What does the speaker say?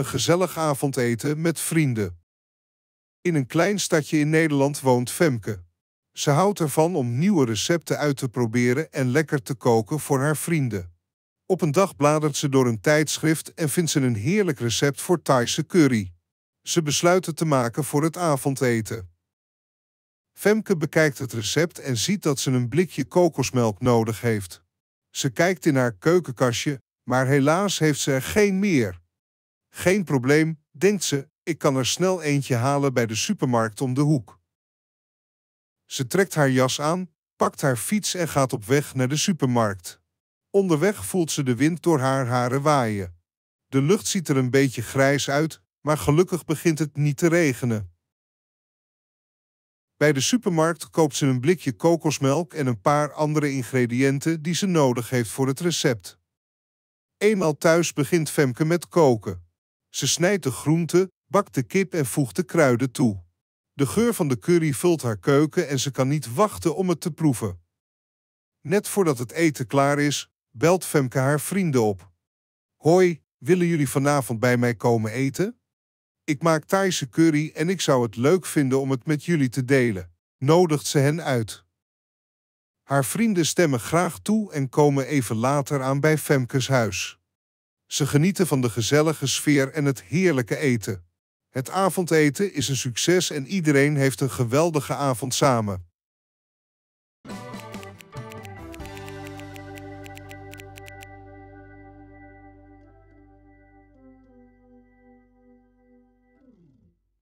een gezellig avondeten met vrienden. In een klein stadje in Nederland woont Femke. Ze houdt ervan om nieuwe recepten uit te proberen en lekker te koken voor haar vrienden. Op een dag bladert ze door een tijdschrift en vindt ze een heerlijk recept voor Thaise curry. Ze besluit te maken voor het avondeten. Femke bekijkt het recept en ziet dat ze een blikje kokosmelk nodig heeft. Ze kijkt in haar keukenkastje, maar helaas heeft ze er geen meer. Geen probleem, denkt ze, ik kan er snel eentje halen bij de supermarkt om de hoek. Ze trekt haar jas aan, pakt haar fiets en gaat op weg naar de supermarkt. Onderweg voelt ze de wind door haar haren waaien. De lucht ziet er een beetje grijs uit, maar gelukkig begint het niet te regenen. Bij de supermarkt koopt ze een blikje kokosmelk en een paar andere ingrediënten die ze nodig heeft voor het recept. Eenmaal thuis begint Femke met koken. Ze snijdt de groenten, bakt de kip en voegt de kruiden toe. De geur van de curry vult haar keuken en ze kan niet wachten om het te proeven. Net voordat het eten klaar is, belt Femke haar vrienden op. Hoi, willen jullie vanavond bij mij komen eten? Ik maak Thaise curry en ik zou het leuk vinden om het met jullie te delen. Nodigt ze hen uit. Haar vrienden stemmen graag toe en komen even later aan bij Femkes huis. Ze genieten van de gezellige sfeer en het heerlijke eten. Het avondeten is een succes en iedereen heeft een geweldige avond samen.